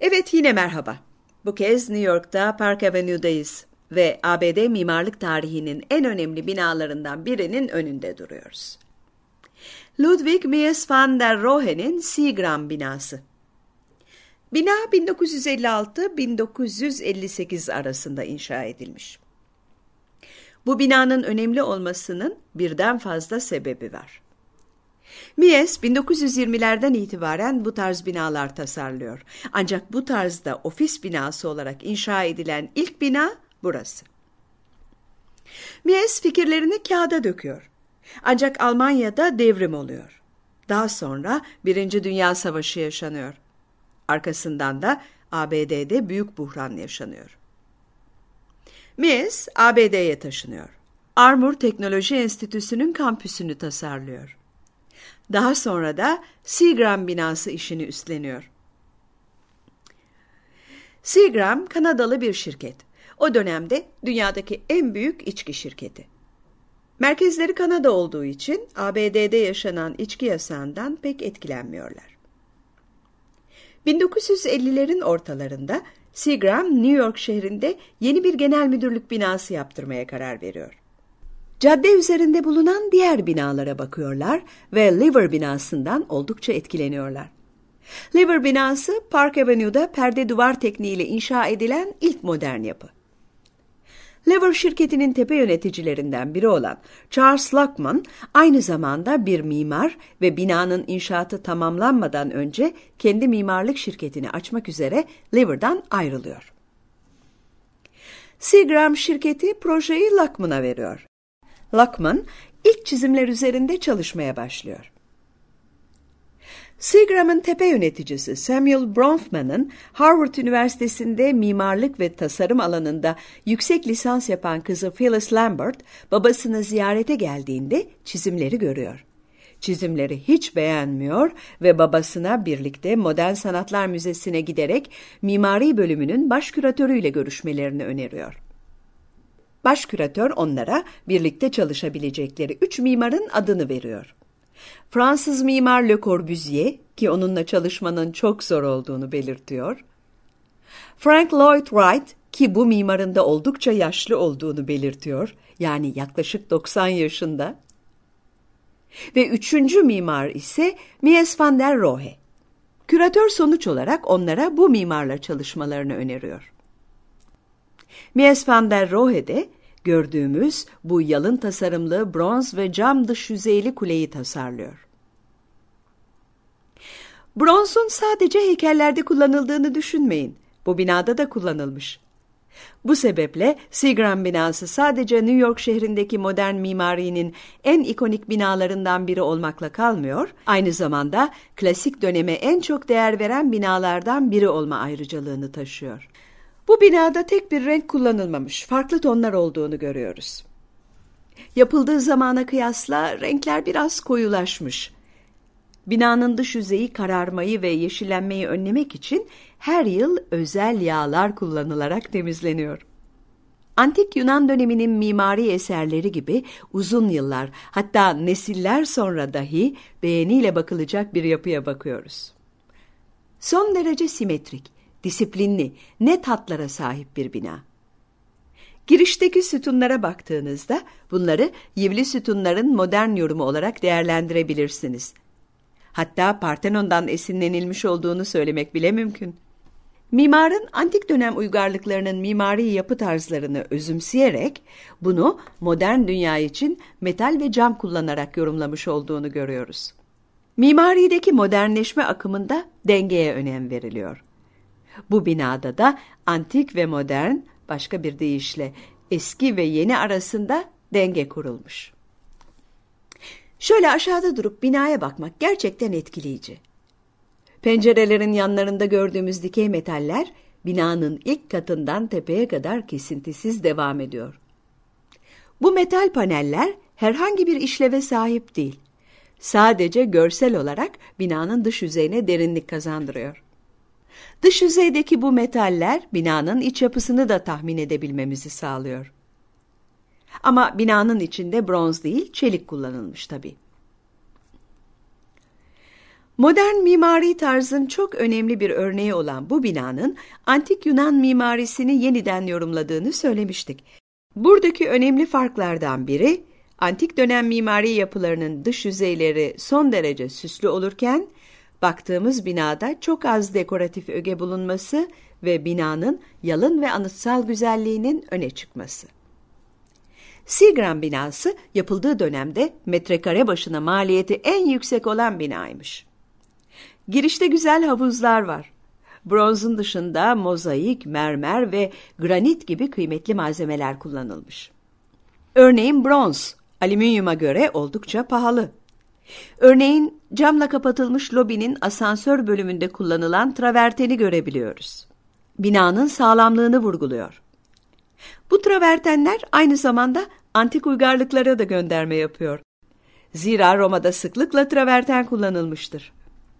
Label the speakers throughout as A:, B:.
A: Evet yine merhaba. Bu kez New York'ta Park Avenue'dayız ve ABD mimarlık tarihinin en önemli binalarından birinin önünde duruyoruz. Ludwig Mies van der Rohe'nin Seagram binası. Bina 1956-1958 arasında inşa edilmiş. Bu binanın önemli olmasının birden fazla sebebi var. Mies 1920'lerden itibaren bu tarz binalar tasarlıyor. Ancak bu tarzda ofis binası olarak inşa edilen ilk bina burası. Mies fikirlerini kağıda döküyor. Ancak Almanya'da devrim oluyor. Daha sonra Birinci Dünya Savaşı yaşanıyor. Arkasından da ABD'de büyük buhran yaşanıyor. Mies ABD'ye taşınıyor. Armour Teknoloji Enstitüsü'nün kampüsünü tasarlıyor. Daha sonra da Seagram binası işini üstleniyor. Seagram Kanadalı bir şirket. O dönemde dünyadaki en büyük içki şirketi. Merkezleri Kanada olduğu için ABD'de yaşanan içki yasağından pek etkilenmiyorlar. 1950'lerin ortalarında Seagram New York şehrinde yeni bir genel müdürlük binası yaptırmaya karar veriyor. Cadde üzerinde bulunan diğer binalara bakıyorlar ve Liver binasından oldukça etkileniyorlar. Liver binası Park Avenue'da perde duvar tekniğiyle inşa edilen ilk modern yapı. Lever şirketinin tepe yöneticilerinden biri olan Charles Luckman aynı zamanda bir mimar ve binanın inşaatı tamamlanmadan önce kendi mimarlık şirketini açmak üzere Lever'dan ayrılıyor. Seagram şirketi projeyi Luckman'a veriyor Luckman ilk çizimler üzerinde çalışmaya başlıyor. Seagram'ın tepe yöneticisi Samuel Bronfman'ın Harvard Üniversitesi'nde mimarlık ve tasarım alanında yüksek lisans yapan kızı Phyllis Lambert, babasını ziyarete geldiğinde çizimleri görüyor. Çizimleri hiç beğenmiyor ve babasına birlikte Modern Sanatlar Müzesi'ne giderek mimari bölümünün baş küratörüyle görüşmelerini öneriyor. Baş küratör onlara birlikte çalışabilecekleri üç mimarın adını veriyor. Fransız mimar Le Corbusier ki onunla çalışmanın çok zor olduğunu belirtiyor. Frank Lloyd Wright ki bu mimarın da oldukça yaşlı olduğunu belirtiyor. Yani yaklaşık 90 yaşında. Ve üçüncü mimar ise Mies van der Rohe. Küratör sonuç olarak onlara bu mimarla çalışmalarını öneriyor. Mies van der Rohe'de gördüğümüz bu yalın tasarımlı bronz ve cam dış yüzeyli kuleyi tasarlıyor. Bronzun sadece heykellerde kullanıldığını düşünmeyin. Bu binada da kullanılmış. Bu sebeple Seagram binası sadece New York şehrindeki modern mimarinin en ikonik binalarından biri olmakla kalmıyor, aynı zamanda klasik döneme en çok değer veren binalardan biri olma ayrıcalığını taşıyor. Bu binada tek bir renk kullanılmamış, farklı tonlar olduğunu görüyoruz. Yapıldığı zamana kıyasla renkler biraz koyulaşmış. Binanın dış yüzeyi kararmayı ve yeşillenmeyi önlemek için her yıl özel yağlar kullanılarak temizleniyor. Antik Yunan döneminin mimari eserleri gibi uzun yıllar hatta nesiller sonra dahi beğeniyle bakılacak bir yapıya bakıyoruz. Son derece simetrik disiplinli, net hatlara sahip bir bina. Girişteki sütunlara baktığınızda bunları yivli sütunların modern yorumu olarak değerlendirebilirsiniz. Hatta Partenon'dan esinlenilmiş olduğunu söylemek bile mümkün. Mimarın antik dönem uygarlıklarının mimari yapı tarzlarını özümseyerek bunu modern dünya için metal ve cam kullanarak yorumlamış olduğunu görüyoruz. Mimarideki modernleşme akımında dengeye önem veriliyor. Bu binada da antik ve modern, başka bir deyişle eski ve yeni arasında denge kurulmuş. Şöyle aşağıda durup binaya bakmak gerçekten etkileyici. Pencerelerin yanlarında gördüğümüz dikey metaller binanın ilk katından tepeye kadar kesintisiz devam ediyor. Bu metal paneller herhangi bir işleve sahip değil. Sadece görsel olarak binanın dış yüzeyine derinlik kazandırıyor. Dış yüzeydeki bu metaller binanın iç yapısını da tahmin edebilmemizi sağlıyor. Ama binanın içinde bronz değil, çelik kullanılmış tabii. Modern mimari tarzın çok önemli bir örneği olan bu binanın antik Yunan mimarisini yeniden yorumladığını söylemiştik. Buradaki önemli farklardan biri, antik dönem mimari yapılarının dış yüzeyleri son derece süslü olurken, Baktığımız binada çok az dekoratif öge bulunması ve binanın yalın ve anıtsal güzelliğinin öne çıkması. Seagram binası yapıldığı dönemde metrekare başına maliyeti en yüksek olan binaymış. Girişte güzel havuzlar var. Bronzun dışında mozaik, mermer ve granit gibi kıymetli malzemeler kullanılmış. Örneğin bronz, alüminyuma göre oldukça pahalı. Örneğin camla kapatılmış lobinin asansör bölümünde kullanılan traverteni görebiliyoruz. Binanın sağlamlığını vurguluyor. Bu travertenler aynı zamanda antik uygarlıklara da gönderme yapıyor. Zira Roma'da sıklıkla traverten kullanılmıştır.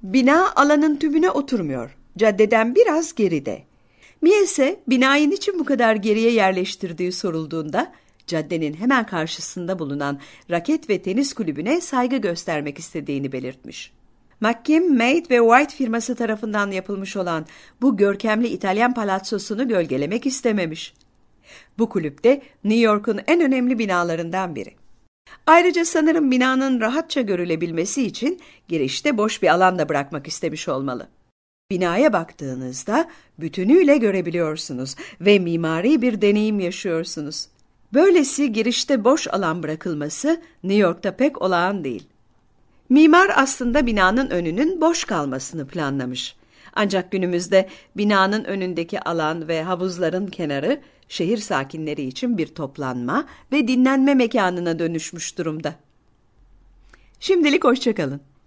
A: Bina alanın tümüne oturmuyor. Caddeden biraz geride. Miyese binayı için bu kadar geriye yerleştirdiği sorulduğunda caddenin hemen karşısında bulunan raket ve tenis kulübüne saygı göstermek istediğini belirtmiş. McKim, Made ve White firması tarafından yapılmış olan bu görkemli İtalyan palatsosunu gölgelemek istememiş. Bu kulüpte New York'un en önemli binalarından biri. Ayrıca sanırım binanın rahatça görülebilmesi için girişte boş bir alan da bırakmak istemiş olmalı. Binaya baktığınızda bütünüyle görebiliyorsunuz ve mimari bir deneyim yaşıyorsunuz. Böylesi girişte boş alan bırakılması New York'ta pek olağan değil. Mimar aslında binanın önünün boş kalmasını planlamış. Ancak günümüzde binanın önündeki alan ve havuzların kenarı şehir sakinleri için bir toplanma ve dinlenme mekanına dönüşmüş durumda. Şimdilik hoşçakalın.